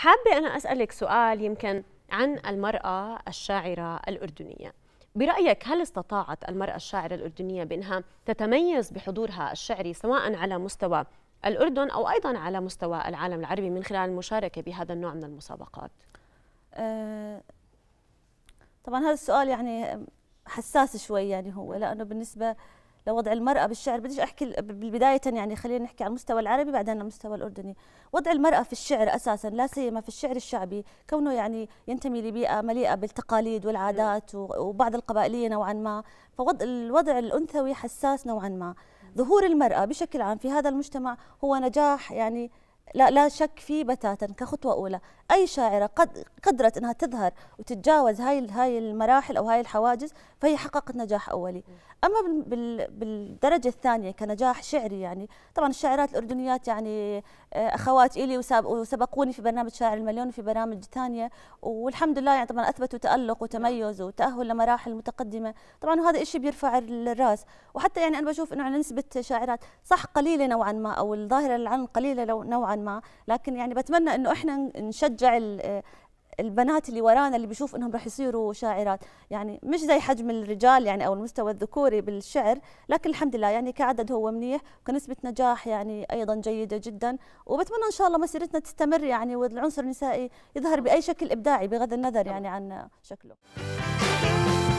حابة أنا أسألك سؤال يمكن عن المرأة الشاعرة الأردنية برأيك هل استطاعت المرأة الشاعرة الأردنية بأنها تتميز بحضورها الشعري سواء على مستوى الأردن أو أيضا على مستوى العالم العربي من خلال المشاركة بهذا النوع من المسابقات؟ أه، طبعا هذا السؤال يعني حساس شوي يعني هو لأنه بالنسبة لوضع المرأة بالشعر بديش أحكي بداية يعني خلينا نحكي على المستوى العربي بعدين على المستوى الأردني وضع المرأة في الشعر أساسا لا سيما في الشعر الشعبي كونه يعني ينتمي لبيئة مليئة بالتقاليد والعادات وبعض القبائلية نوعا ما فوضع الوضع الأنثوي حساس نوعا ما ظهور المرأة بشكل عام في هذا المجتمع هو نجاح يعني لا لا شك فيه بتاتا كخطوه اولى اي شاعره قد قدرت انها تظهر وتتجاوز هاي هاي المراحل او هاي الحواجز فهي حققت نجاح اولي اما بالدرجه الثانيه كنجاح شعري يعني طبعا الشاعرات الاردنيات يعني آه، اخوات الي وسبقوني في برنامج شاعر المليون وفي برامج ثانيه والحمد لله يعني طبعا اثبتوا تالق وتميز وتاهل لمراحل متقدمه طبعا هذا الشيء بيرفع الراس وحتى يعني انا بشوف انه على نسبه شاعرات صح قليله نوعا ما او الظاهره العن قليله نوعا ما لكن يعني بتمنى انه احنا نشجع البنات اللي ورانا اللي بشوف انهم راح يصيروا شاعرات يعني مش زي حجم الرجال يعني او المستوى الذكوري بالشعر لكن الحمد لله يعني كعدد هو منيح وكنسبه نجاح يعني ايضا جيده جدا وبتمنى ان شاء الله مسيرتنا تستمر يعني والعنصر النسائي يظهر باي شكل ابداعي بغض النظر يعني عن شكله